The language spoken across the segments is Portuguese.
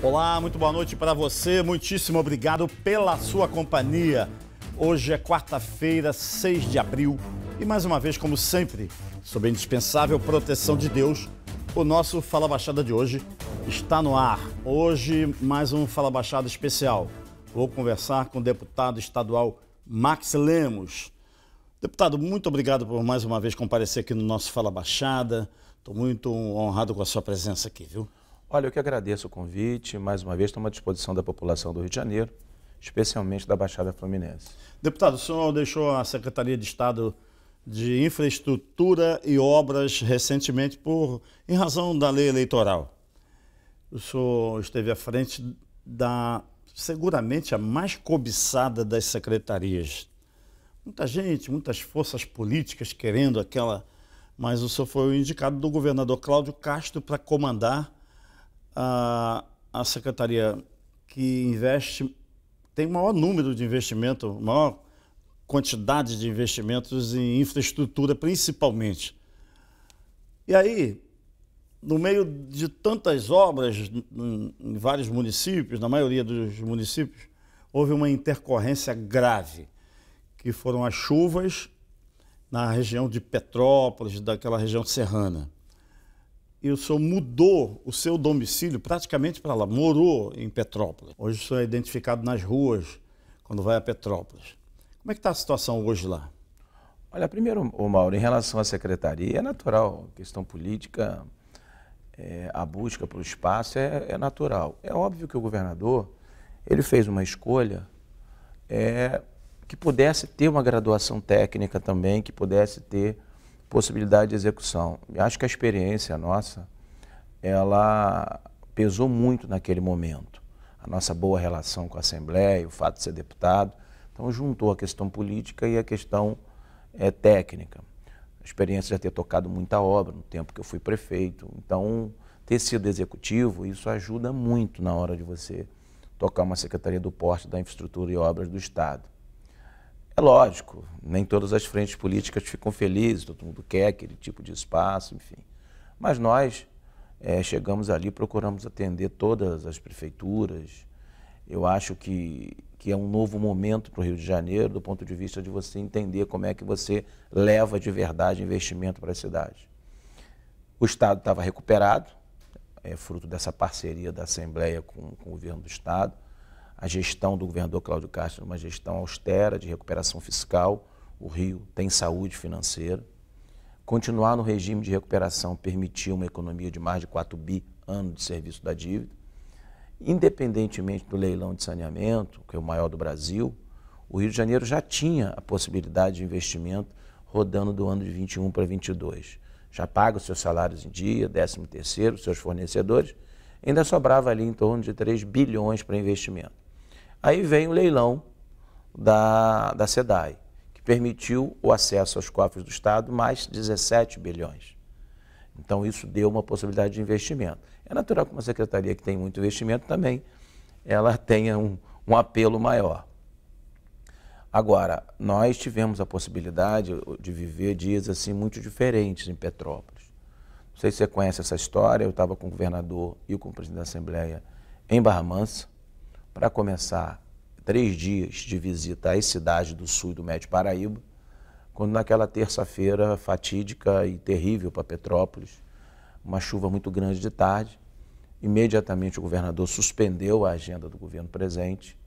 Olá, muito boa noite para você. Muitíssimo obrigado pela sua companhia. Hoje é quarta-feira, 6 de abril, e mais uma vez, como sempre, sob a indispensável proteção de Deus, o nosso Fala Baixada de hoje está no ar. Hoje, mais um Fala Baixada especial. Vou conversar com o deputado estadual Max Lemos. Deputado, muito obrigado por mais uma vez comparecer aqui no nosso Fala Baixada. Estou muito honrado com a sua presença aqui, viu? Olha, eu que agradeço o convite, mais uma vez, estamos à disposição da população do Rio de Janeiro, especialmente da Baixada Fluminense. Deputado, o senhor deixou a Secretaria de Estado de Infraestrutura e Obras recentemente por, em razão da lei eleitoral. O senhor esteve à frente da, seguramente, a mais cobiçada das secretarias. Muita gente, muitas forças políticas querendo aquela, mas o senhor foi o indicado do governador Cláudio Castro para comandar a, a secretaria que investe, tem o maior número de investimento, maior quantidade de investimentos em infraestrutura, principalmente. E aí, no meio de tantas obras em vários municípios, na maioria dos municípios, houve uma intercorrência grave, que foram as chuvas na região de Petrópolis, daquela região serrana e o senhor mudou o seu domicílio praticamente para lá, morou em Petrópolis. Hoje o senhor é identificado nas ruas quando vai a Petrópolis. Como é que está a situação hoje lá? Olha, primeiro, o Mauro, em relação à secretaria, é natural, questão política, é, a busca pelo espaço é, é, natural. É óbvio que o governador, ele fez uma escolha é, que pudesse ter uma graduação técnica também, que pudesse ter possibilidade de execução. Eu acho que a experiência nossa, ela pesou muito naquele momento. A nossa boa relação com a Assembleia, o fato de ser deputado, então juntou a questão política e a questão é, técnica. A experiência de ter tocado muita obra no tempo que eu fui prefeito. Então, ter sido executivo, isso ajuda muito na hora de você tocar uma Secretaria do Porte, da Infraestrutura e Obras do Estado. É lógico, nem todas as frentes políticas ficam felizes, todo mundo quer aquele tipo de espaço, enfim. Mas nós é, chegamos ali, procuramos atender todas as prefeituras. Eu acho que, que é um novo momento para o Rio de Janeiro, do ponto de vista de você entender como é que você leva de verdade investimento para a cidade. O Estado estava recuperado, é fruto dessa parceria da Assembleia com, com o governo do Estado a gestão do governador Cláudio Castro, uma gestão austera de recuperação fiscal. O Rio tem saúde financeira. Continuar no regime de recuperação permitiu uma economia de mais de 4 bi ano de serviço da dívida. Independentemente do leilão de saneamento, que é o maior do Brasil, o Rio de Janeiro já tinha a possibilidade de investimento rodando do ano de 21 para 22. Já paga os seus salários em dia, 13 terceiro, seus fornecedores, ainda sobrava ali em torno de 3 bilhões para investimento. Aí vem o leilão da, da SEDAI, que permitiu o acesso aos cofres do Estado mais 17 bilhões. Então, isso deu uma possibilidade de investimento. É natural que uma secretaria que tem muito investimento também ela tenha um, um apelo maior. Agora, nós tivemos a possibilidade de viver dias assim muito diferentes em Petrópolis. Não sei se você conhece essa história, eu estava com o governador e com o presidente da Assembleia em Barra Mansa, para começar três dias de visita às cidades do sul e do Médio Paraíba, quando naquela terça-feira fatídica e terrível para Petrópolis, uma chuva muito grande de tarde, imediatamente o governador suspendeu a agenda do governo presente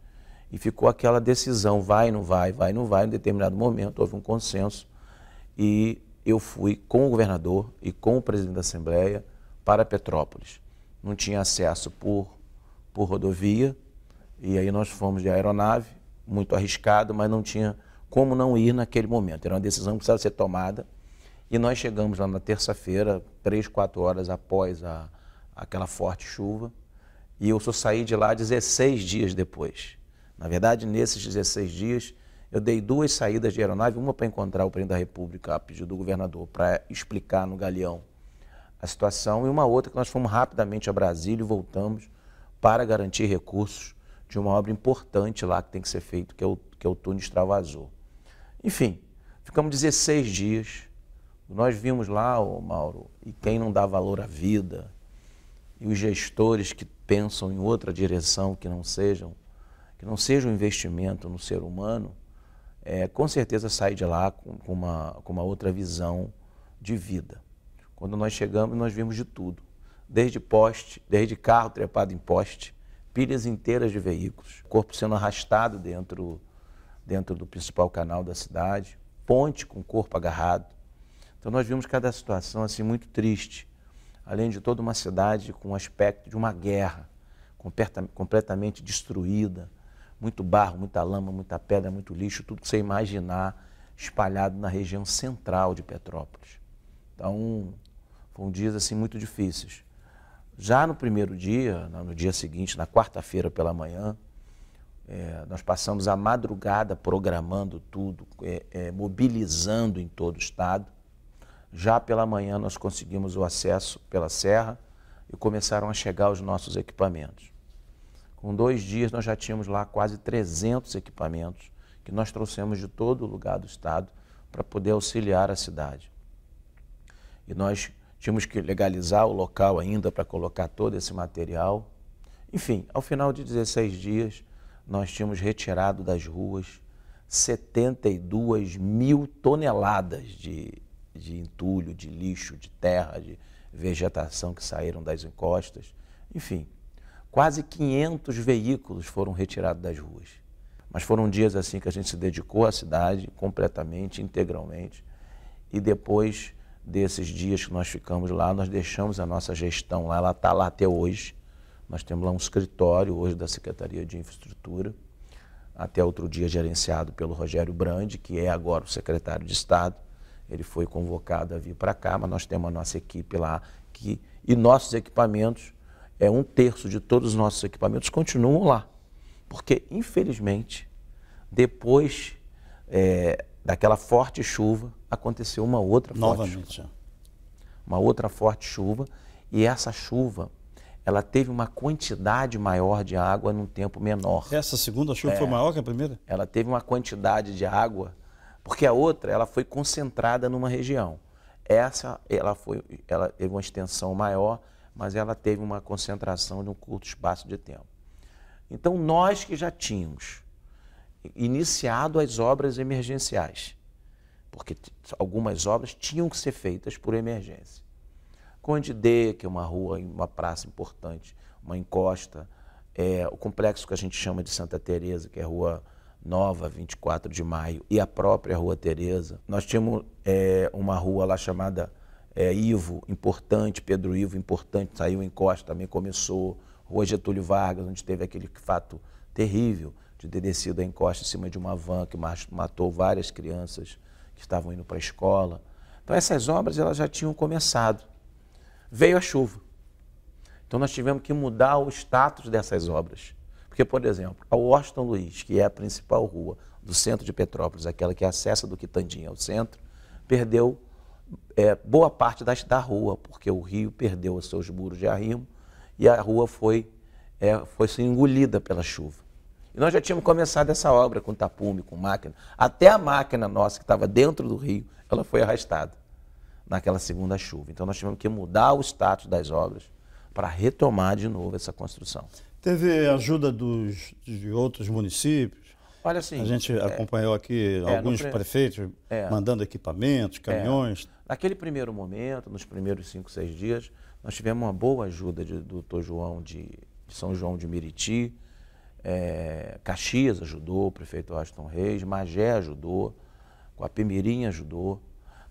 e ficou aquela decisão, vai, não vai, vai, não vai, em determinado momento houve um consenso e eu fui com o governador e com o presidente da Assembleia para Petrópolis. Não tinha acesso por, por rodovia, e aí nós fomos de aeronave, muito arriscado, mas não tinha como não ir naquele momento. Era uma decisão que precisava ser tomada. E nós chegamos lá na terça-feira, três, quatro horas após a, aquela forte chuva. E eu só saí de lá 16 dias depois. Na verdade, nesses 16 dias, eu dei duas saídas de aeronave, uma para encontrar o presidente da República, a pedido do governador, para explicar no Galeão a situação, e uma outra que nós fomos rapidamente a Brasília e voltamos para garantir recursos de uma obra importante lá que tem que ser feito, que é o, que é o túnel extravasor. Enfim, ficamos 16 dias. Nós vimos lá, Mauro, e quem não dá valor à vida, e os gestores que pensam em outra direção que não sejam, que não seja um investimento no ser humano, é, com certeza sai de lá com, com, uma, com uma outra visão de vida. Quando nós chegamos, nós vimos de tudo. Desde poste, desde carro trepado em poste, pilhas inteiras de veículos, corpo sendo arrastado dentro, dentro do principal canal da cidade, ponte com o corpo agarrado. Então nós vimos cada situação assim muito triste, além de toda uma cidade com o aspecto de uma guerra, completamente destruída, muito barro, muita lama, muita pedra, muito lixo, tudo que você imaginar espalhado na região central de Petrópolis. Então, foram dias assim muito difíceis. Já no primeiro dia, no dia seguinte, na quarta-feira pela manhã, é, nós passamos a madrugada programando tudo, é, é, mobilizando em todo o estado. Já pela manhã nós conseguimos o acesso pela serra e começaram a chegar os nossos equipamentos. Com dois dias nós já tínhamos lá quase 300 equipamentos que nós trouxemos de todo lugar do estado para poder auxiliar a cidade. E nós Tínhamos que legalizar o local ainda para colocar todo esse material. Enfim, ao final de 16 dias, nós tínhamos retirado das ruas 72 mil toneladas de, de entulho, de lixo, de terra, de vegetação que saíram das encostas. Enfim, quase 500 veículos foram retirados das ruas. Mas foram dias assim que a gente se dedicou à cidade completamente, integralmente. E depois desses dias que nós ficamos lá, nós deixamos a nossa gestão lá, ela está lá até hoje. Nós temos lá um escritório hoje da Secretaria de Infraestrutura, até outro dia gerenciado pelo Rogério Brandi, que é agora o secretário de Estado. Ele foi convocado a vir para cá, mas nós temos a nossa equipe lá que, e nossos equipamentos, é um terço de todos os nossos equipamentos continuam lá. Porque, infelizmente, depois é, daquela forte chuva, aconteceu uma outra Novamente, forte chuva. É. Uma outra forte chuva, e essa chuva ela teve uma quantidade maior de água num tempo menor. Essa segunda chuva é, foi maior que a primeira? Ela teve uma quantidade de água, porque a outra ela foi concentrada numa região. Essa ela foi, ela teve uma extensão maior, mas ela teve uma concentração de um curto espaço de tempo. Então nós que já tínhamos iniciado as obras emergenciais, porque algumas obras tinham que ser feitas por emergência. Conde D, que é uma rua, uma praça importante, uma encosta, é, o complexo que a gente chama de Santa Teresa, que é a Rua Nova, 24 de Maio, e a própria Rua Teresa. Nós tínhamos é, uma rua lá chamada é, Ivo, importante, Pedro Ivo, importante, saiu encosta também começou. Rua Getúlio Vargas, onde teve aquele fato terrível de ter descido a encosta em cima de uma van que matou várias crianças que estavam indo para a escola. Então essas obras elas já tinham começado. Veio a chuva. Então nós tivemos que mudar o status dessas obras. Porque, por exemplo, a Washington Luiz, que é a principal rua do centro de Petrópolis, aquela que acessa do Quitandinha ao centro, perdeu é, boa parte das, da rua, porque o rio perdeu os seus muros de arrimo e a rua foi, é, foi engolida pela chuva. E nós já tínhamos começado essa obra com tapume, com máquina. Até a máquina nossa, que estava dentro do rio, ela foi arrastada naquela segunda chuva. Então nós tivemos que mudar o status das obras para retomar de novo essa construção. Teve ajuda dos, de outros municípios? Olha assim. A gente é, acompanhou aqui é, alguns pre... prefeitos é, mandando equipamentos, é. caminhões. Naquele primeiro momento, nos primeiros cinco, seis dias, nós tivemos uma boa ajuda de, do Dr. João de, de São João de Meriti, é, Caxias ajudou, o prefeito Washington Reis, Magé ajudou, a Pimirinha ajudou.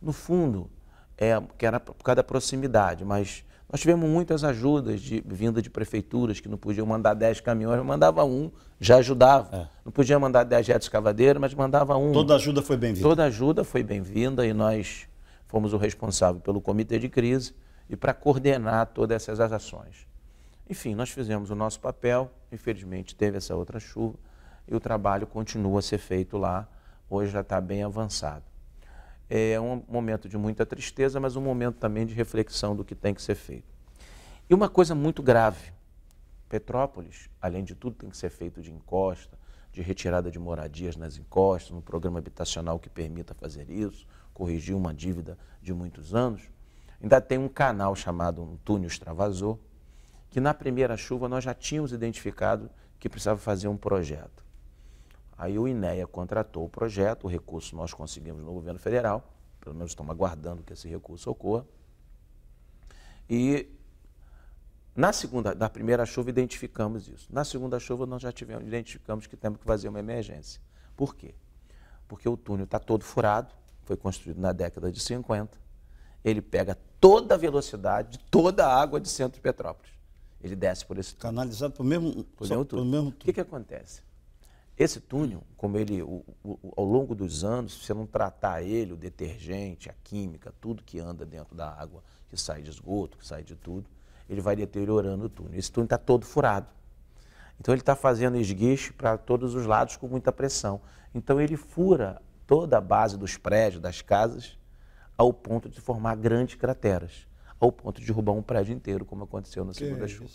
No fundo, é, que era por causa da proximidade, mas nós tivemos muitas ajudas de vinda de prefeituras que não podiam mandar 10 caminhões, mandava um, já ajudava. É. Não podia mandar 10 retos cavadeiros, mas mandava um. Toda ajuda foi bem-vinda. Toda ajuda foi bem-vinda e nós fomos o responsável pelo comitê de crise e para coordenar todas essas ações. Enfim, nós fizemos o nosso papel, infelizmente teve essa outra chuva e o trabalho continua a ser feito lá, hoje já está bem avançado. É um momento de muita tristeza, mas um momento também de reflexão do que tem que ser feito. E uma coisa muito grave, Petrópolis, além de tudo, tem que ser feito de encosta, de retirada de moradias nas encostas, um programa habitacional que permita fazer isso, corrigir uma dívida de muitos anos. Ainda tem um canal chamado um túnel extravasor, que na primeira chuva nós já tínhamos identificado que precisava fazer um projeto. Aí o INEA contratou o projeto, o recurso nós conseguimos no governo federal, pelo menos estamos aguardando que esse recurso ocorra. E na segunda, da primeira chuva identificamos isso. Na segunda chuva nós já tivemos, identificamos que temos que fazer uma emergência. Por quê? Porque o túnel está todo furado, foi construído na década de 50, ele pega toda a velocidade, toda a água de centro de Petrópolis. Ele desce por esse túnel. Canalizado pelo mesmo, por só, mesmo túnel. Pelo mesmo túnel. O que, que acontece? Esse túnel, como ele, o, o, ao longo dos anos, se você não tratar ele, o detergente, a química, tudo que anda dentro da água, que sai de esgoto, que sai de tudo, ele vai deteriorando o túnel. Esse túnel está todo furado. Então ele está fazendo esguicho para todos os lados com muita pressão. Então ele fura toda a base dos prédios, das casas, ao ponto de formar grandes crateras ao ponto de derrubar um prédio inteiro, como aconteceu na segunda-chuva.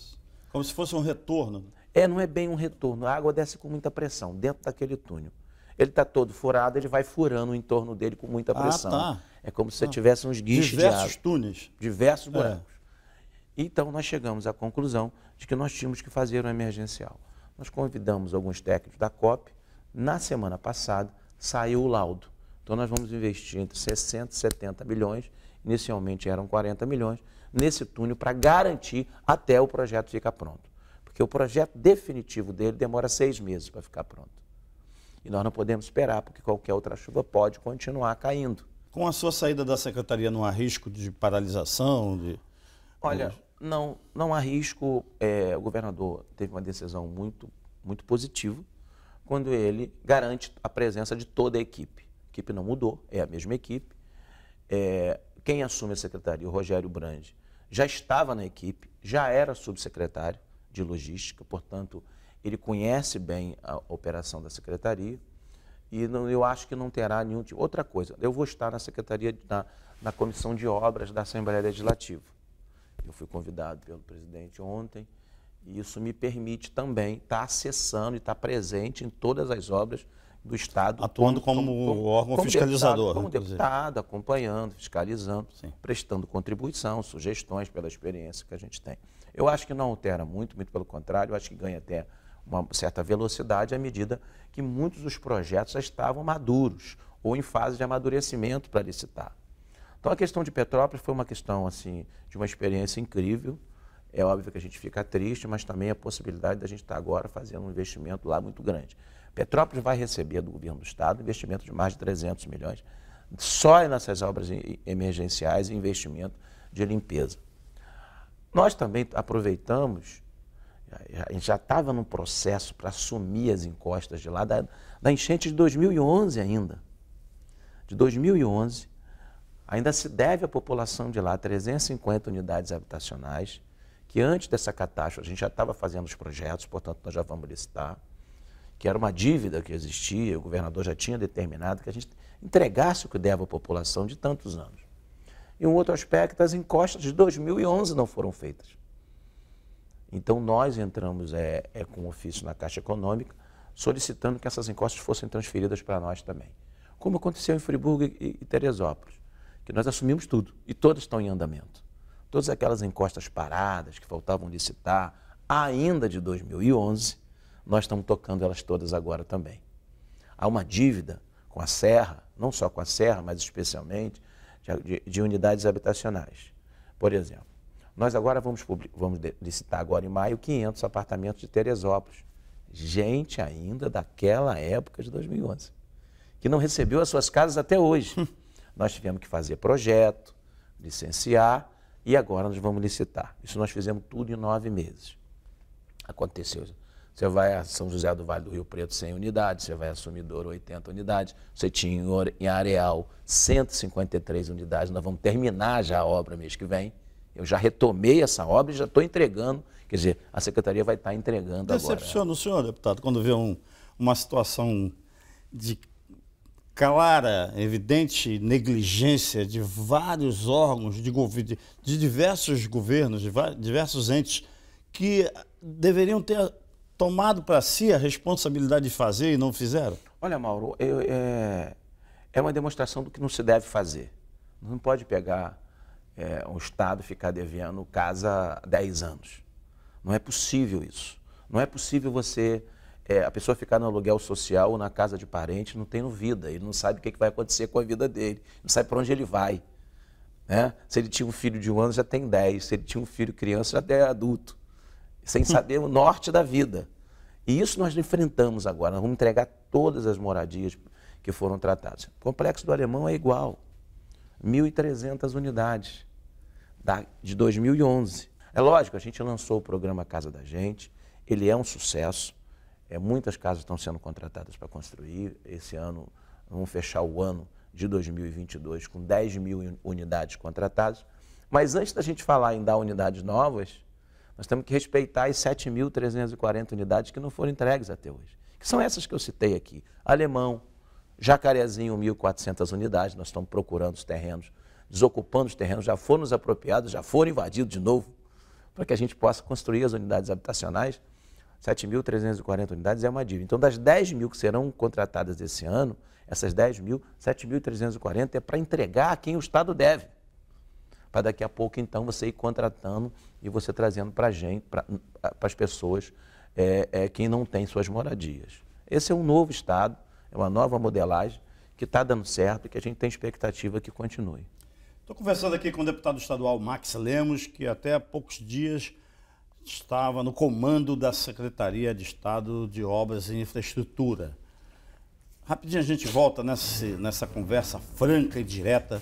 como se fosse um retorno? É, não é bem um retorno. A água desce com muita pressão dentro daquele túnel. Ele está todo furado, ele vai furando o entorno dele com muita ah, pressão. Ah, tá. É como se você ah. tivesse uns guinchos Diversos de água, túneis. Diversos é. buracos. É. Então, nós chegamos à conclusão de que nós tínhamos que fazer um emergencial. Nós convidamos alguns técnicos da COP. Na semana passada, saiu o laudo. Então, nós vamos investir entre 60 e 70 milhões inicialmente eram 40 milhões, nesse túnel para garantir até o projeto ficar pronto. Porque o projeto definitivo dele demora seis meses para ficar pronto. E nós não podemos esperar, porque qualquer outra chuva pode continuar caindo. Com a sua saída da secretaria, não há risco de paralisação? De... Olha, não, não há risco. É, o governador teve uma decisão muito, muito positiva quando ele garante a presença de toda a equipe. A equipe não mudou, é a mesma equipe. É, quem assume a secretaria, o Rogério Brandi, já estava na equipe, já era subsecretário de logística, portanto, ele conhece bem a operação da secretaria e não, eu acho que não terá nenhum tipo. Outra coisa, eu vou estar na secretaria, na, na comissão de obras da Assembleia Legislativa. Eu fui convidado pelo presidente ontem e isso me permite também estar acessando e estar presente em todas as obras do Estado. Atuando como, como, como órgão como fiscalizador. Deputado, como deputado, acompanhando, fiscalizando, Sim. prestando contribuição, sugestões pela experiência que a gente tem. Eu acho que não altera muito, muito pelo contrário, eu acho que ganha até uma certa velocidade à medida que muitos dos projetos já estavam maduros ou em fase de amadurecimento para licitar. Então a questão de Petrópolis foi uma questão assim de uma experiência incrível. É óbvio que a gente fica triste, mas também a possibilidade da gente estar agora fazendo um investimento lá muito grande. Petrópolis vai receber do governo do Estado investimento de mais de 300 milhões só nessas obras emergenciais e investimento de limpeza. Nós também aproveitamos, a gente já estava num processo para assumir as encostas de lá, da, da enchente de 2011 ainda. De 2011, ainda se deve à população de lá 350 unidades habitacionais, que antes dessa catástrofe a gente já estava fazendo os projetos, portanto nós já vamos licitar que era uma dívida que existia, o governador já tinha determinado que a gente entregasse o que deve à população de tantos anos. E um outro aspecto, as encostas de 2011 não foram feitas. Então nós entramos é, é com ofício na Caixa Econômica solicitando que essas encostas fossem transferidas para nós também. Como aconteceu em Friburgo e, e Teresópolis, que nós assumimos tudo e todas estão em andamento. Todas aquelas encostas paradas que faltavam licitar ainda de 2011 nós estamos tocando elas todas agora também. Há uma dívida com a Serra, não só com a Serra, mas especialmente de, de unidades habitacionais. Por exemplo, nós agora vamos, vamos licitar agora em maio 500 apartamentos de Teresópolis. Gente ainda daquela época de 2011, que não recebeu as suas casas até hoje. nós tivemos que fazer projeto, licenciar e agora nós vamos licitar. Isso nós fizemos tudo em nove meses. Aconteceu você vai a São José do Vale do Rio Preto, 100 unidades. Você vai a Sumidouro, 80 unidades. Você tinha em Areal, 153 unidades. Nós vamos terminar já a obra mês que vem. Eu já retomei essa obra e já estou entregando. Quer dizer, a Secretaria vai estar tá entregando Decepciona agora. Decepciona o senhor, deputado, quando vê um, uma situação de clara, evidente negligência de vários órgãos, de, de diversos governos, de diversos entes, que deveriam ter tomado para si a responsabilidade de fazer e não fizeram? Olha, Mauro, eu, é, é uma demonstração do que não se deve fazer. Não pode pegar é, o Estado ficar devendo casa 10 anos. Não é possível isso. Não é possível você, é, a pessoa ficar no aluguel social ou na casa de parente, não tendo vida. Ele não sabe o que, é que vai acontecer com a vida dele, não sabe para onde ele vai. Né? Se ele tinha um filho de um ano, já tem 10. Se ele tinha um filho criança, já é adulto sem hum. saber o norte da vida. E isso nós enfrentamos agora. Nós vamos entregar todas as moradias que foram tratadas. O complexo do Alemão é igual. 1.300 unidades de 2011. É lógico, a gente lançou o programa Casa da Gente, ele é um sucesso. É, muitas casas estão sendo contratadas para construir. Esse ano, vamos fechar o ano de 2022 com 10 mil unidades contratadas. Mas antes da gente falar em dar unidades novas, nós temos que respeitar as 7.340 unidades que não foram entregues até hoje, que são essas que eu citei aqui. Alemão, Jacarezinho, 1.400 unidades, nós estamos procurando os terrenos, desocupando os terrenos, já foram nos apropriados, já foram invadidos de novo, para que a gente possa construir as unidades habitacionais. 7.340 unidades é uma dívida. Então, das 10 mil que serão contratadas esse ano, essas 10 mil, 7.340 é para entregar a quem o Estado deve para daqui a pouco então você ir contratando e você trazendo para gente, para as pessoas é, é, quem não tem suas moradias. Esse é um novo estado, é uma nova modelagem que está dando certo e que a gente tem expectativa que continue. Estou conversando aqui com o deputado estadual Max Lemos, que até há poucos dias estava no comando da Secretaria de Estado de Obras e Infraestrutura. Rapidinho a gente volta nessa, nessa conversa franca e direta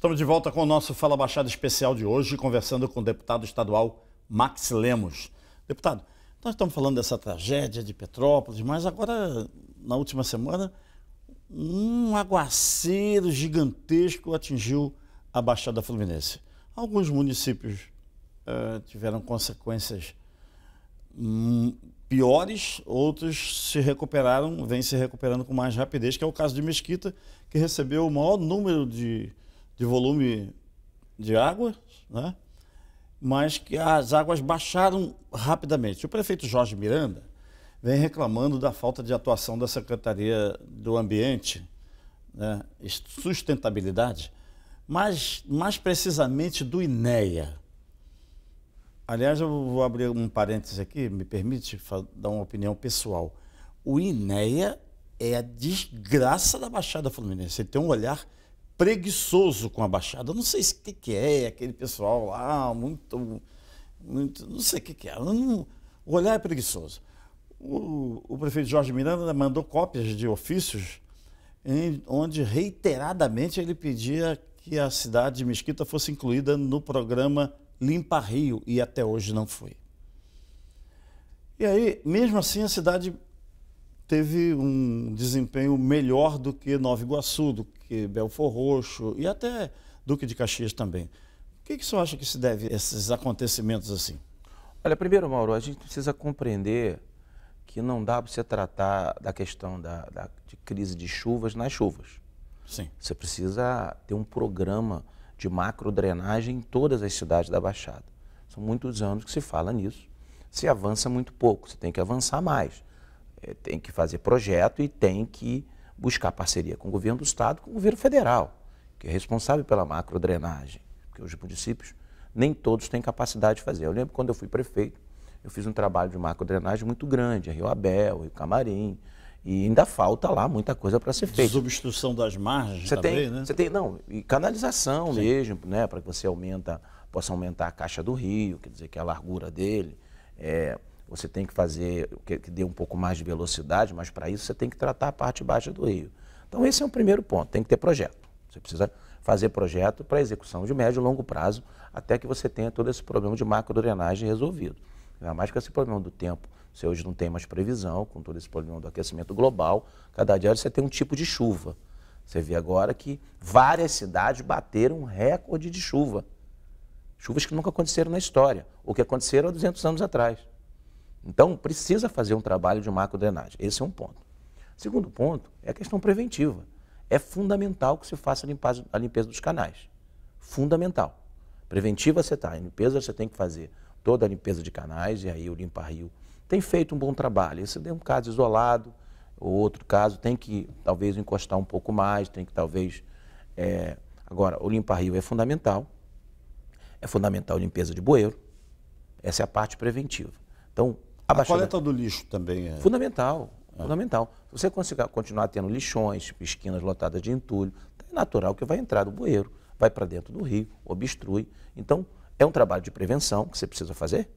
Estamos de volta com o nosso Fala Baixada especial de hoje, conversando com o deputado estadual Max Lemos. Deputado, nós estamos falando dessa tragédia de Petrópolis, mas agora, na última semana, um aguaceiro gigantesco atingiu a Baixada Fluminense. Alguns municípios uh, tiveram consequências um, piores, outros se recuperaram, vêm se recuperando com mais rapidez, que é o caso de Mesquita, que recebeu o maior número de de volume de água, né? mas que as águas baixaram rapidamente. O prefeito Jorge Miranda vem reclamando da falta de atuação da Secretaria do Ambiente, né, Sustentabilidade, mas mais precisamente do INEA. Aliás, eu vou abrir um parênteses aqui, me permite dar uma opinião pessoal. O INEA é a desgraça da Baixada Fluminense. Ele tem um olhar preguiçoso com a Baixada. não sei o que, que, é, aquele pessoal lá, muito. muito não sei o que, que é. Não, o olhar é preguiçoso. O, o, prefeito Jorge Miranda mandou cópias de ofícios em, onde reiteradamente ele pedia que a cidade de Mesquita fosse incluída no programa Limpa Rio e até hoje não foi. E aí, mesmo assim, a cidade teve um desempenho melhor do que Nova Iguaçu, do que Belfor Roxo e até Duque de Caxias também. O que, que o senhor acha que se deve a esses acontecimentos assim? Olha, primeiro, Mauro, a gente precisa compreender que não dá para você tratar da questão da, da, de crise de chuvas nas chuvas. Sim. Você precisa ter um programa de macro drenagem em todas as cidades da Baixada. São muitos anos que se fala nisso. Se avança muito pouco, você tem que avançar mais. Eh, tem que fazer projeto e tem que buscar parceria com o governo do estado, com o governo federal, que é responsável pela macrodrenagem, porque os municípios nem todos têm capacidade de fazer. Eu lembro quando eu fui prefeito, eu fiz um trabalho de macrodrenagem muito grande, Rio Abel, Rio Camarim, e ainda falta lá muita coisa para ser feita. Substituição das margens você também, tem, né? Você tem, não, e canalização Sim. mesmo, né, para que você aumenta, possa aumentar a caixa do rio, quer dizer, que é a largura dele. É, você tem que fazer que, que dê um pouco mais de velocidade, mas para isso você tem que tratar a parte baixa do rio. Então esse é o um primeiro ponto, tem que ter projeto. Você precisa fazer projeto para execução de médio e longo prazo, até que você tenha todo esse problema de macrodrenagem resolvido. Ainda mais com esse problema do tempo, você hoje não tem mais previsão, com todo esse problema do aquecimento global, cada dia você tem um tipo de chuva. Você vê agora que várias cidades bateram um recorde de chuva. Chuvas que nunca aconteceram na história, ou que aconteceram há 200 anos atrás. Então, precisa fazer um trabalho de macro drenagem. Esse é um ponto. Segundo ponto é a questão preventiva. É fundamental que se faça a limpeza, a limpeza dos canais. Fundamental. Preventiva você está, em limpeza você tem que fazer toda a limpeza de canais, e aí o Limpa Rio tem feito um bom trabalho. Esse é um caso isolado, ou outro caso tem que talvez encostar um pouco mais, tem que talvez. É... Agora, o Limpa Rio é fundamental. É fundamental a limpeza de bueiro. Essa é a parte preventiva. Então, abaixando. A coleta né? do lixo também é... Fundamental, é. fundamental. Se você conseguir continuar tendo lixões, esquinas lotadas de entulho, é natural que vai entrar do bueiro, vai para dentro do rio, obstrui. Então, é um trabalho de prevenção que você precisa fazer,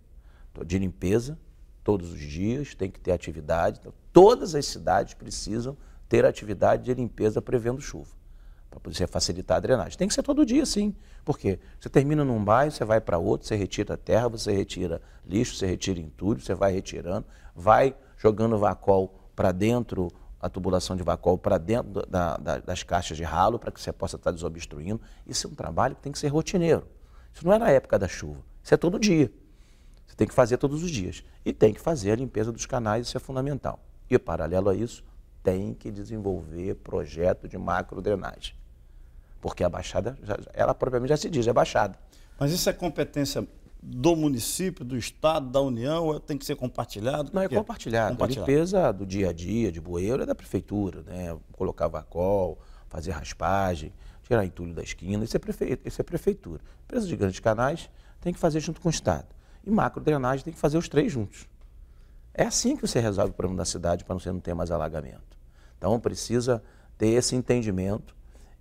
de limpeza, todos os dias, tem que ter atividade. Então, todas as cidades precisam ter atividade de limpeza prevendo chuva para poder facilitar a drenagem. Tem que ser todo dia, sim. porque Você termina num bairro, você vai para outro, você retira terra, você retira lixo, você retira entulho, você vai retirando, vai jogando vacol para dentro, a tubulação de vacol para dentro da, da, das caixas de ralo, para que você possa estar tá desobstruindo. Isso é um trabalho que tem que ser rotineiro. Isso não é na época da chuva, isso é todo dia. Você tem que fazer todos os dias. E tem que fazer a limpeza dos canais, isso é fundamental. E paralelo a isso, tem que desenvolver projeto de macro drenagem porque a Baixada, ela propriamente já se diz, é Baixada. Mas isso é competência do município, do Estado, da União, tem que ser compartilhado? Não, é compartilhado. compartilhado. A limpeza do dia a dia, de bueiro, é da prefeitura, né? Colocar vacol, fazer raspagem, tirar entulho da esquina, isso é, prefe... isso é prefeitura. Empresa de grandes canais tem que fazer junto com o Estado. E macro drenagem tem que fazer os três juntos. É assim que você resolve o problema da cidade para você não ter mais alagamento. Então precisa ter esse entendimento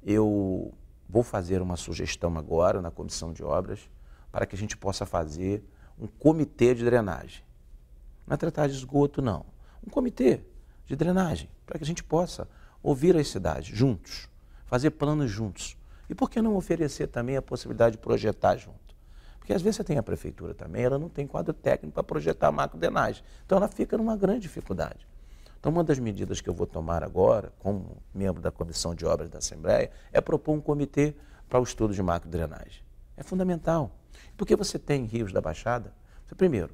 eu vou fazer uma sugestão agora na comissão de obras para que a gente possa fazer um comitê de drenagem. Não é tratar de esgoto, não. Um comitê de drenagem, para que a gente possa ouvir as cidades juntos, fazer planos juntos. E por que não oferecer também a possibilidade de projetar junto? Porque às vezes você tem a prefeitura também, ela não tem quadro técnico para projetar a macro drenagem. Então ela fica numa grande dificuldade. Então, uma das medidas que eu vou tomar agora, como membro da Comissão de Obras da Assembleia, é propor um comitê para o estudo de macro drenagem. É fundamental. Porque você tem rios da Baixada, você, primeiro,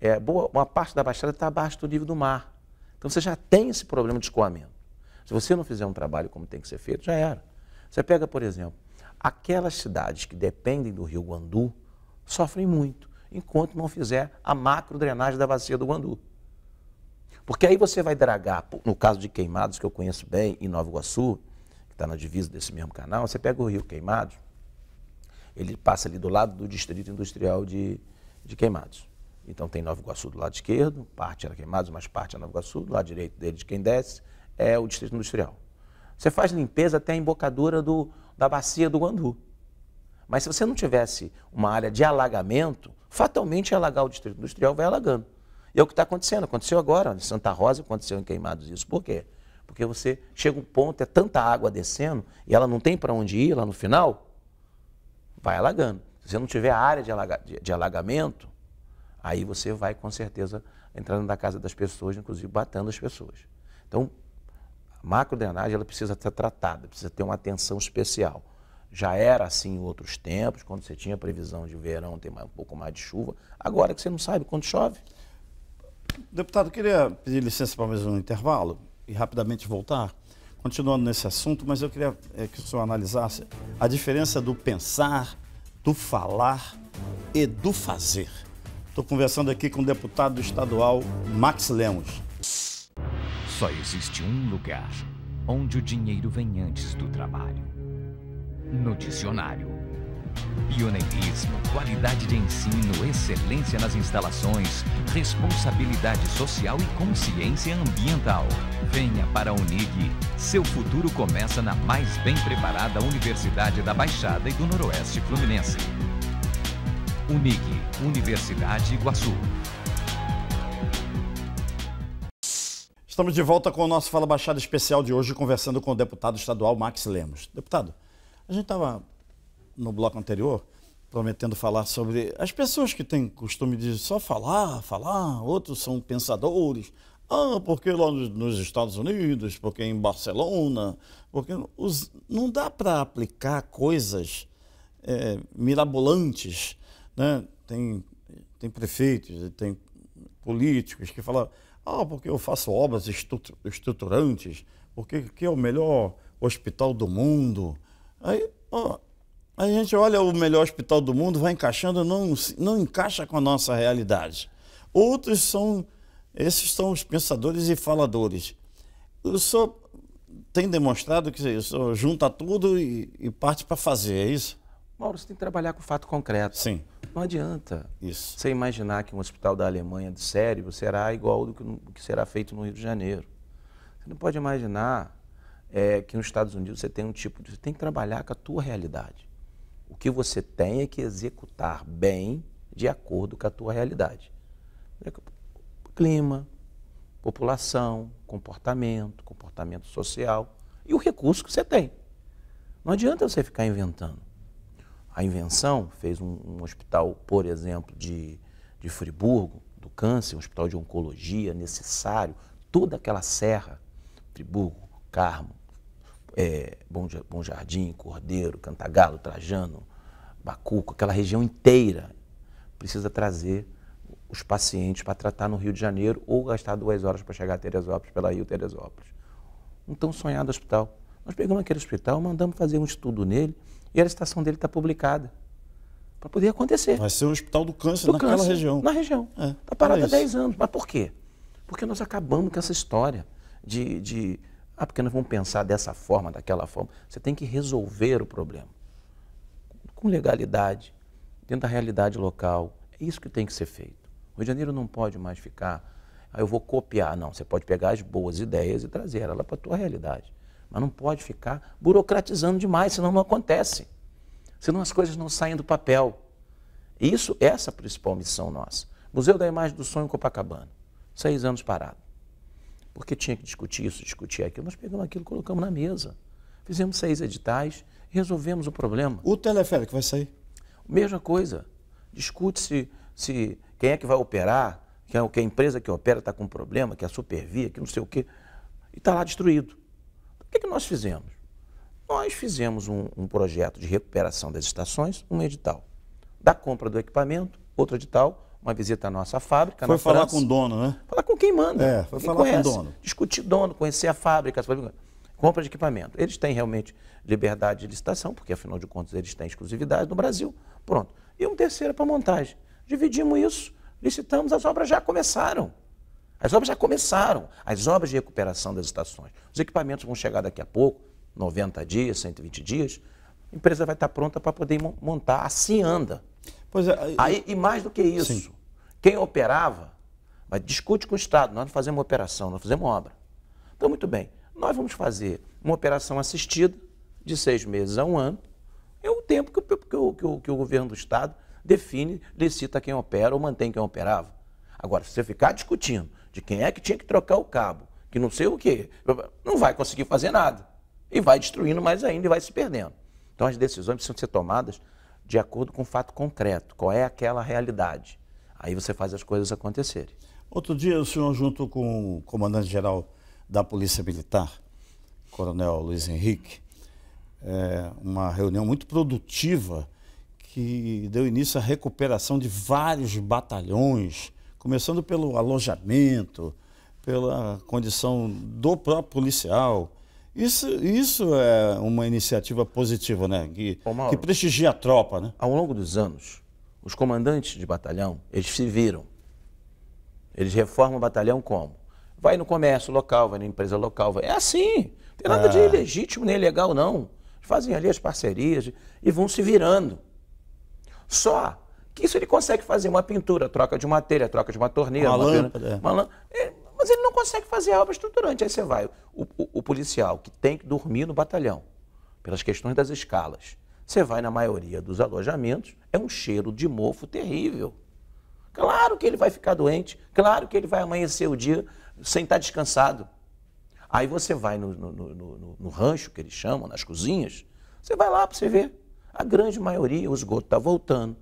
é, boa, uma parte da Baixada está abaixo do nível do mar. Então, você já tem esse problema de escoamento. Se você não fizer um trabalho como tem que ser feito, já era. Você pega, por exemplo, aquelas cidades que dependem do rio Guandu sofrem muito enquanto não fizer a macro drenagem da bacia do Guandu. Porque aí você vai dragar, no caso de Queimados, que eu conheço bem, em Nova Iguaçu, que está na divisa desse mesmo canal, você pega o rio Queimados, ele passa ali do lado do distrito industrial de, de Queimados. Então tem Nova Iguaçu do lado esquerdo, parte era Queimados, mas parte é Nova Iguaçu, do lado direito dele de quem desce é o distrito industrial. Você faz limpeza até a embocadura do, da bacia do Guandu. Mas se você não tivesse uma área de alagamento, fatalmente alagar o distrito industrial, vai alagando. E é o que está acontecendo. Aconteceu agora, em Santa Rosa, aconteceu em Queimados isso. Por quê? Porque você chega um ponto, é tanta água descendo, e ela não tem para onde ir lá no final, vai alagando. Se você não tiver área de, alaga, de, de alagamento, aí você vai com certeza entrando na casa das pessoas, inclusive batendo as pessoas. Então, a macrodrenagem ela precisa ser tratada, precisa ter uma atenção especial. Já era assim em outros tempos, quando você tinha previsão de verão, tem um pouco mais de chuva. Agora que você não sabe quando chove. Deputado, queria pedir licença para mais um intervalo e rapidamente voltar. Continuando nesse assunto, mas eu queria é, que o senhor analisasse a diferença do pensar, do falar e do fazer. Estou conversando aqui com o deputado estadual Max Lemos. Só existe um lugar onde o dinheiro vem antes do trabalho. No dicionário. Pioneirismo, qualidade de ensino, excelência nas instalações, responsabilidade social e consciência ambiental. Venha para a Unig. Seu futuro começa na mais bem preparada Universidade da Baixada e do Noroeste Fluminense. Unig, Universidade Iguaçu. Estamos de volta com o nosso Fala Baixada Especial de hoje, conversando com o deputado estadual Max Lemos. Deputado, a gente estava no bloco anterior, prometendo falar sobre as pessoas que têm costume de só falar, falar, outros são pensadores. Ah, porque lá nos Estados Unidos, porque em Barcelona, porque os, não dá para aplicar coisas é, mirabolantes. Né? Tem, tem prefeitos, tem políticos que falam, ah, porque eu faço obras estruturantes, porque aqui é o melhor hospital do mundo. Aí, a gente olha o melhor hospital do mundo, vai encaixando, não, não encaixa com a nossa realidade. Outros são, esses são os pensadores e faladores. Eu sou, tem demonstrado que senhor junta tudo e, e parte para fazer, é isso? Mauro, você tem que trabalhar com fato concreto. Sim. Não adianta isso. você imaginar que um hospital da Alemanha de cérebro será igual do que, que será feito no Rio de Janeiro. Você não pode imaginar é, que nos Estados Unidos você tem um tipo de. Você tem que trabalhar com a tua realidade. O que você tem é que executar bem de acordo com a tua realidade. Clima, população, comportamento, comportamento social e o recurso que você tem. Não adianta você ficar inventando. A invenção fez um, um hospital, por exemplo, de, de Friburgo, do câncer, um hospital de oncologia necessário, toda aquela serra, Friburgo, Carmo, é, Bom, Bom Jardim, Cordeiro, Cantagalo, Trajano, Bacuco, aquela região inteira precisa trazer os pacientes para tratar no Rio de Janeiro ou gastar duas horas para chegar a Teresópolis, pela Rio Teresópolis. Um tão sonhado hospital. Nós pegamos aquele hospital, mandamos fazer um estudo nele e a licitação dele está publicada. Para poder acontecer. Vai ser o hospital do câncer do naquela câncer, região. Na região. Está é, tá parado é há 10 anos. Mas por quê? Porque nós acabamos com essa história de, de ah, porque nós vamos pensar dessa forma, daquela forma. Você tem que resolver o problema com legalidade, dentro da realidade local. É isso que tem que ser feito. O Rio de Janeiro não pode mais ficar, ah, eu vou copiar. Não, você pode pegar as boas ideias e trazer ela para a tua realidade. Mas não pode ficar burocratizando demais, senão não acontece. Senão as coisas não saem do papel. Isso, essa é a principal missão nossa. Museu da Imagem do Sonho Copacabana. Seis anos parado porque tinha que discutir isso, discutir aquilo. Nós pegamos aquilo, colocamos na mesa, fizemos seis editais, resolvemos o problema. O teleférico vai sair? Mesma coisa. Discute-se se quem é que vai operar, que a, é que a empresa que opera está com problema, que é a supervia, que não sei o quê, e está lá destruído. O que, é que nós fizemos? Nós fizemos um, um projeto de recuperação das estações, um edital. Da compra do equipamento, outro edital, uma visita à nossa fábrica. Foi falar França. com o dono, né? quem manda. É, foi falar conhece, com o dono. Discutir dono, conhecer a fábrica, compra de equipamento. Eles têm realmente liberdade de licitação, porque afinal de contas eles têm exclusividade no Brasil. Pronto. E um terceiro é para montagem. Dividimos isso, licitamos, as obras já começaram. As obras já começaram. As obras de recuperação das estações. Os equipamentos vão chegar daqui a pouco, 90 dias, 120 dias. A empresa vai estar pronta para poder montar. Assim anda. Pois é, aí... aí e mais do que isso, Sim. quem operava mas discute com o Estado. Nós não fazemos uma operação, nós fazemos obra. Então, muito bem, nós vamos fazer uma operação assistida de seis meses a um ano. É o tempo que, que, que, que o governo do Estado define, licita quem opera ou mantém quem operava. Agora, se você ficar discutindo de quem é que tinha que trocar o cabo, que não sei o quê, não vai conseguir fazer nada. E vai destruindo mais ainda e vai se perdendo. Então as decisões precisam ser tomadas de acordo com o fato concreto, qual é aquela realidade. Aí você faz as coisas acontecerem. Outro dia, o senhor, junto com o comandante-geral da Polícia Militar, Coronel Luiz Henrique, é, uma reunião muito produtiva que deu início à recuperação de vários batalhões, começando pelo alojamento, pela condição do próprio policial. Isso, isso é uma iniciativa positiva, né? Que, Ô, Mauro, que prestigia a tropa, né? Ao longo dos anos, os comandantes de batalhão, eles se viram eles reformam o batalhão como? Vai no comércio local, vai na empresa local. Vai... É assim. Não tem nada de ah. ilegítimo nem ilegal, não. Eles fazem ali as parcerias e vão se virando. Só que isso ele consegue fazer uma pintura, troca de uma telha, troca de uma torneira, uma, uma lâmpada. Pena, é. uma é, mas ele não consegue fazer a obra estruturante. Aí você vai. O, o, o policial que tem que dormir no batalhão, pelas questões das escalas. Você vai na maioria dos alojamentos, é um cheiro de mofo terrível. Claro que ele vai ficar doente, claro que ele vai amanhecer o dia sem estar descansado. Aí você vai no, no, no, no rancho, que eles chamam, nas cozinhas, você vai lá para você ver. A grande maioria, o esgoto está voltando,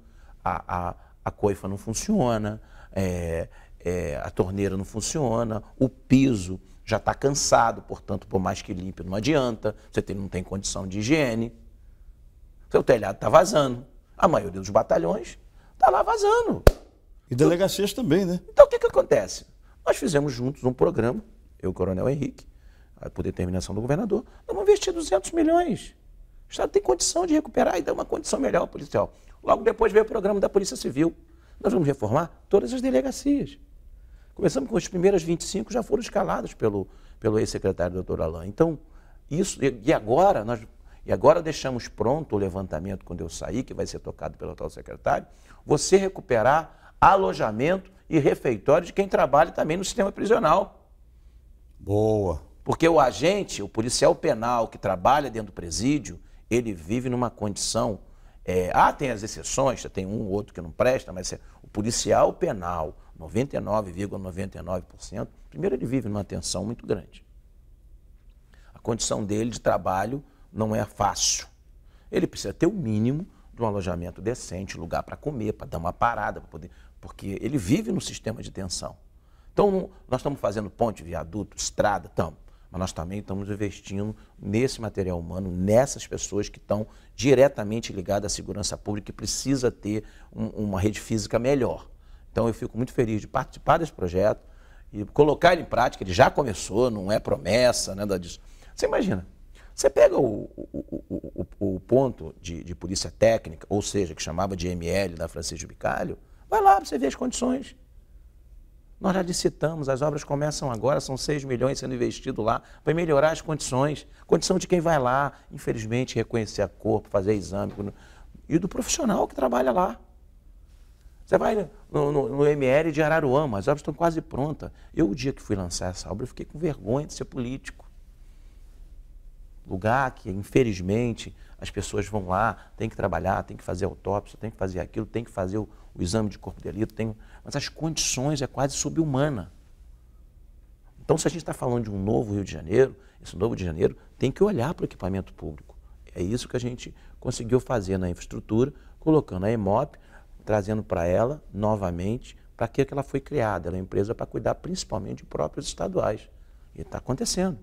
a, a, a coifa não funciona, é, é, a torneira não funciona, o piso já está cansado, portanto, por mais que limpe, não adianta, você tem, não tem condição de higiene, seu telhado está vazando. A maioria dos batalhões está lá vazando. E delegacias também, né? Então o que, que acontece? Nós fizemos juntos um programa, eu e o Coronel Henrique, por determinação do governador, vamos investir 200 milhões. O Estado tem condição de recuperar e dar uma condição melhor ao policial. Logo depois veio o programa da Polícia Civil. Nós vamos reformar todas as delegacias. Começamos com as primeiras 25, já foram escaladas pelo, pelo ex-secretário doutor Alain. Então, isso, e agora nós e agora deixamos pronto o levantamento quando eu sair, que vai ser tocado pelo atual secretário, você recuperar alojamento e refeitório de quem trabalha também no sistema prisional. Boa. Porque o agente, o policial penal que trabalha dentro do presídio, ele vive numa condição. É, ah, tem as exceções, tem um ou outro que não presta, mas é, o policial penal, 99,99%, ,99%, primeiro ele vive numa tensão muito grande. A condição dele de trabalho não é fácil. Ele precisa ter o mínimo de um alojamento decente, lugar para comer, para dar uma parada, para poder porque ele vive no sistema de tensão. Então, nós estamos fazendo ponte, viaduto, estrada, estamos. Mas nós também estamos investindo nesse material humano, nessas pessoas que estão diretamente ligadas à segurança pública, que precisa ter um, uma rede física melhor. Então, eu fico muito feliz de participar desse projeto e colocar ele em prática. Ele já começou, não é promessa, nada né, disso. Você imagina, você pega o, o, o, o ponto de, de polícia técnica, ou seja, que chamava de ML da Francisco Bicalho, Vai lá para você ver as condições. Nós já licitamos, as obras começam agora, são 6 milhões sendo investido lá para melhorar as condições. Condição de quem vai lá, infelizmente, reconhecer a corpo, fazer exame. E do profissional que trabalha lá. Você vai no, no, no, ML de Araruama, as obras estão quase prontas. Eu, o dia que fui lançar essa obra, eu fiquei com vergonha de ser político. Lugar que, infelizmente, as pessoas vão lá, tem que trabalhar, tem que fazer autópsia, tem que fazer aquilo, tem que fazer o, o exame de corpo de delito, tem, mas as condições é quase subhumana. Então, se a gente está falando de um novo Rio de Janeiro, esse novo Rio de Janeiro tem que olhar para o equipamento público. É isso que a gente conseguiu fazer na infraestrutura, colocando a EMOP, trazendo para ela novamente para que ela foi criada. Ela é uma empresa para cuidar principalmente de próprios estaduais. E está acontecendo.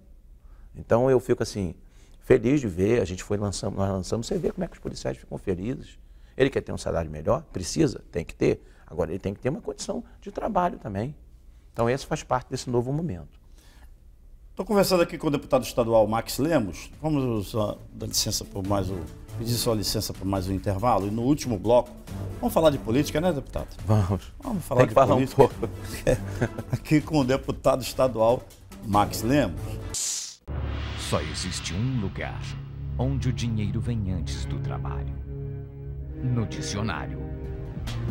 Então eu fico assim, feliz de ver, a gente foi lançando, nós lançamos, você vê como é que os policiais ficam felizes ele quer ter um salário melhor? Precisa? Tem que ter. Agora, ele tem que ter uma condição de trabalho também. Então, esse faz parte desse novo momento. Estou conversando aqui com o deputado estadual Max Lemos. Vamos dar licença por mais um, pedir sua licença por mais um intervalo. E no último bloco, vamos falar de política, né, deputado? Vamos. Vamos falar tem que de falar política. um pouco. É, aqui com o deputado estadual Max Lemos. Só existe um lugar onde o dinheiro vem antes do trabalho no dicionário.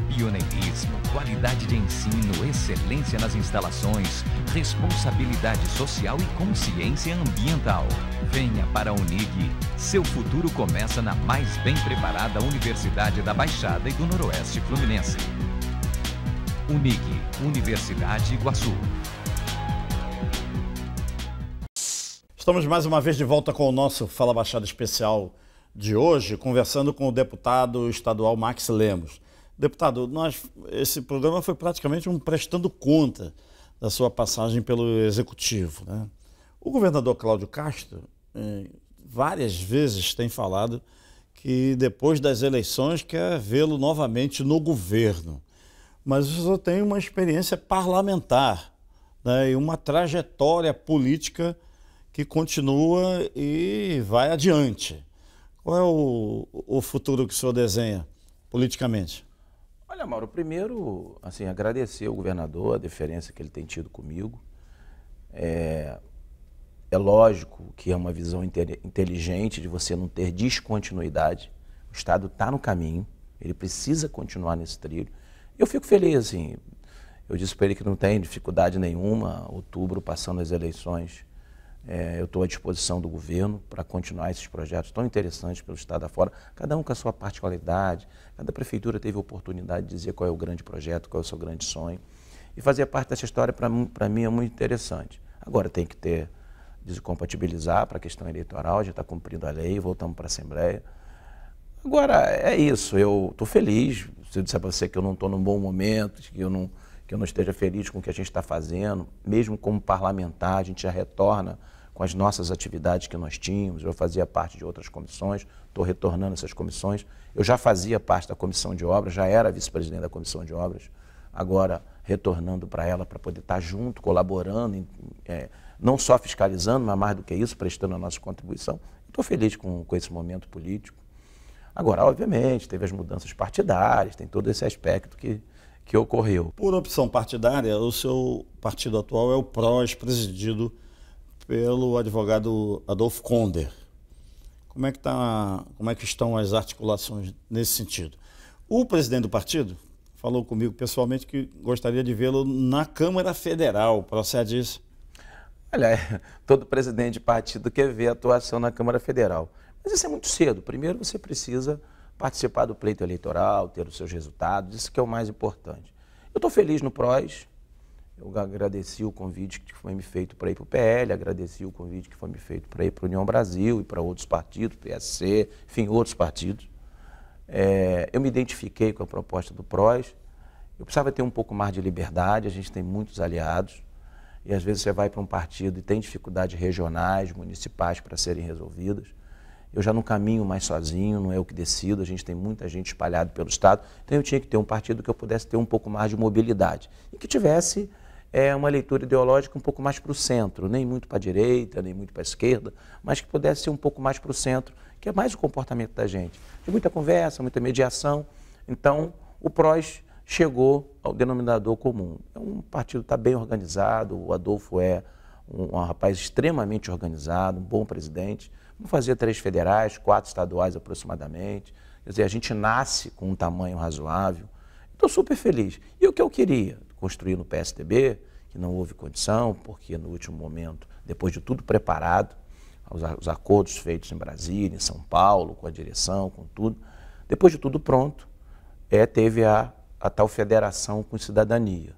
Pioneirismo, qualidade de ensino, excelência nas instalações, responsabilidade social e consciência ambiental. Venha para a Unig. Seu futuro começa na mais bem preparada Universidade da Baixada e do Noroeste Fluminense. Unig, Universidade Iguaçu. Estamos mais uma vez de volta com o nosso Fala Baixada Especial de hoje, conversando com o deputado estadual Max Lemos. Deputado, nós, esse programa foi praticamente um prestando conta da sua passagem pelo Executivo. Né? O governador Cláudio Castro eh, várias vezes tem falado que depois das eleições quer vê-lo novamente no governo. Mas o senhor tem uma experiência parlamentar né? e uma trajetória política que continua e vai adiante. Qual é o, o futuro que o senhor desenha politicamente? Olha, Mauro, primeiro, assim, agradecer ao governador a deferência que ele tem tido comigo. É, é lógico que é uma visão inteligente de você não ter descontinuidade. O Estado está no caminho, ele precisa continuar nesse trilho. Eu fico feliz, assim. Eu disse para ele que não tem dificuldade nenhuma, outubro passando as eleições é, eu estou à disposição do governo para continuar esses projetos tão interessantes pelo Estado afora, cada um com a sua particularidade, cada prefeitura teve a oportunidade de dizer qual é o grande projeto, qual é o seu grande sonho. E fazer parte dessa história, para mim, é muito interessante. Agora tem que ter, descompatibilizar para a questão eleitoral, já está cumprindo a lei, voltamos para a Assembleia. Agora, é isso, eu estou feliz, se eu disser para você que eu não estou num bom momento, que eu não, que eu não esteja feliz com o que a gente está fazendo, mesmo como parlamentar, a gente já retorna com as nossas atividades que nós tínhamos. Eu fazia parte de outras comissões, estou retornando essas comissões. Eu já fazia parte da comissão de obras, já era vice-presidente da comissão de obras, agora retornando para ela para poder estar tá junto, colaborando, é, não só fiscalizando, mas mais do que isso, prestando a nossa contribuição. Estou feliz com, com esse momento político. Agora, obviamente, teve as mudanças partidárias, tem todo esse aspecto que, que ocorreu. Por opção partidária, o seu partido atual é o PROS, presidido pelo advogado Adolfo Conder. Como é que tá, como é que estão as articulações nesse sentido? O presidente do partido falou comigo pessoalmente que gostaria de vê-lo na Câmara Federal. Procede isso? Olha, todo presidente de partido quer ver a atuação na Câmara Federal. Mas isso é muito cedo. Primeiro você precisa participar do pleito eleitoral, ter os seus resultados, isso que é o mais importante. Eu estou feliz no PROS, eu agradeci o convite que foi me feito para ir para o PL, agradeci o convite que foi me feito para ir para a União Brasil e para outros partidos, PSC, enfim, outros partidos. É, eu me identifiquei com a proposta do PROS. Eu precisava ter um pouco mais de liberdade, a gente tem muitos aliados. E às vezes você vai para um partido e tem dificuldades regionais, municipais para serem resolvidas. Eu já não caminho mais sozinho, não é eu que decido, a gente tem muita gente espalhada pelo Estado. Então eu tinha que ter um partido que eu pudesse ter um pouco mais de mobilidade e que tivesse é uma leitura ideológica um pouco mais para o centro, nem muito para a direita, nem muito para a esquerda, mas que pudesse ser um pouco mais para o centro, que é mais o comportamento da gente. De muita conversa, muita mediação. Então, o PROS chegou ao denominador comum. É um partido que está bem organizado, o Adolfo é um, um, rapaz extremamente organizado, um bom presidente. Vamos fazer três federais, quatro estaduais aproximadamente. Quer dizer, a gente nasce com um tamanho razoável. Estou super feliz. E o que eu queria? construir no PSDB, que não houve condição, porque no último momento, depois de tudo preparado, os, acordos feitos em Brasília, em São Paulo, com a direção, com tudo, depois de tudo pronto, é, teve a, a tal federação com cidadania.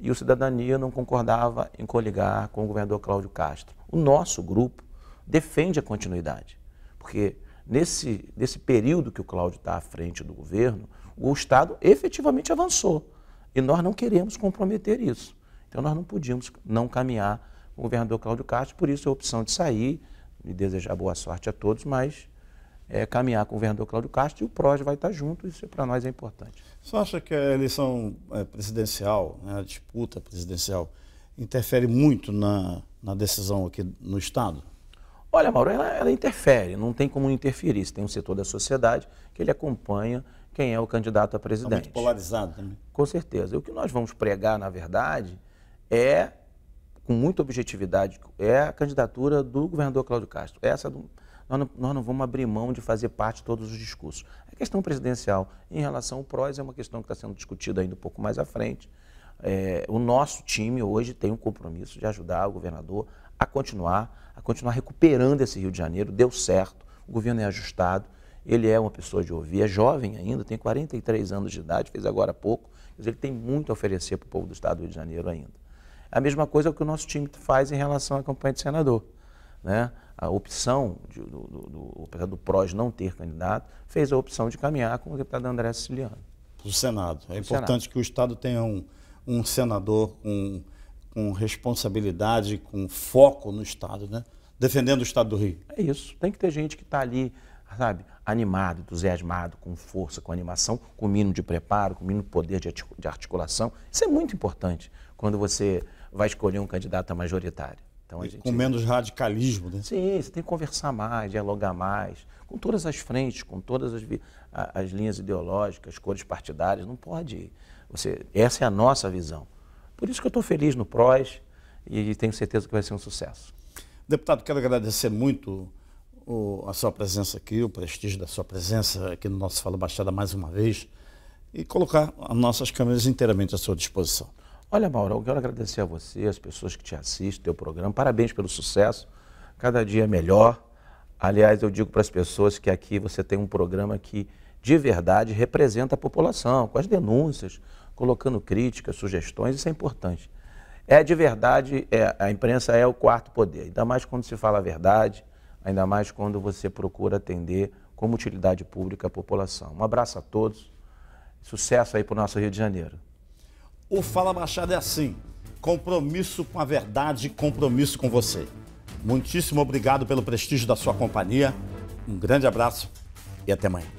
E o cidadania não concordava em coligar com o governador Cláudio Castro. O nosso grupo defende a continuidade, porque nesse, nesse período que o Cláudio está à frente do governo, o Estado efetivamente avançou. E nós não queremos comprometer isso. Então nós não podíamos não caminhar com o governador Cláudio Castro, por isso a opção de sair e desejar boa sorte a todos, mas é, caminhar com o governador Cláudio Castro e o PROS vai estar junto, isso para nós é importante. Você acha que a eleição é, presidencial, né, a disputa presidencial, interfere muito na, na decisão aqui no Estado? Olha, Mauro, ela, ela, interfere, não tem como interferir. Você tem um setor da sociedade que ele acompanha quem é o candidato a tá presidente. muito polarizado também. Né? Com certeza. E o que nós vamos pregar, na verdade, é, com muita objetividade, é a candidatura do governador Cláudio Castro. Essa do, nós, não, nós não vamos abrir mão de fazer parte de todos os discursos. A questão presidencial em relação ao PROS é uma questão que está sendo discutida ainda um pouco mais à frente. É, o nosso time hoje tem um compromisso de ajudar o governador a continuar, a continuar recuperando esse Rio de Janeiro. Deu certo, o governo é ajustado ele é uma pessoa de ouvir, é jovem ainda, tem 43 anos de idade, fez agora há pouco, mas ele tem muito a oferecer para o povo do Estado do Rio de Janeiro ainda. A mesma coisa que o nosso time faz em relação à campanha de senador. Né? A opção, de, do, do, do, do PROS não ter candidato, fez a opção de caminhar com o deputado André Siciliano. Para o Senado. É o importante Senado. que o Estado tenha um, um senador com, com responsabilidade, com foco no Estado, né? defendendo o Estado do Rio. É isso. Tem que ter gente que está ali sabe, animado, entusiasmado, com força, com animação, com mínimo de preparo, com mínimo poder de articulação. Isso é muito importante quando você vai escolher um candidato majoritário. Então, gente... Com menos radicalismo, né? Sim, você tem que conversar mais, dialogar mais, com todas as frentes, com todas as, vi... as linhas ideológicas, cores partidárias, não pode. Você... Essa é a nossa visão. Por isso que eu estou feliz no PROS e tenho certeza que vai ser um sucesso. Deputado, quero agradecer muito o, a sua presença aqui, o prestígio da sua presença aqui no nosso Fala Baixada mais uma vez e colocar as nossas câmeras inteiramente à sua disposição. Olha, Mauro, eu quero agradecer a você, as pessoas que te assistem, teu programa. Parabéns pelo sucesso. Cada dia é melhor. Aliás, eu digo para as pessoas que aqui você tem um programa que de verdade representa a população, com as denúncias, colocando críticas, sugestões, isso é importante. É de verdade, é, a imprensa é o quarto poder, ainda mais quando se fala a verdade, ainda mais quando você procura atender como utilidade pública a população. Um abraço a todos, sucesso aí para o nosso Rio de Janeiro. O Fala Machado é assim, compromisso com a verdade, compromisso com você. Muitíssimo obrigado pelo prestígio da sua companhia, um grande abraço e até amanhã.